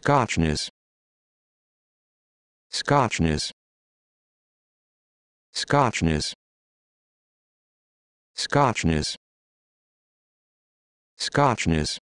Scotchness. Scotchness. Scotchness. Scotchness. Scotchness.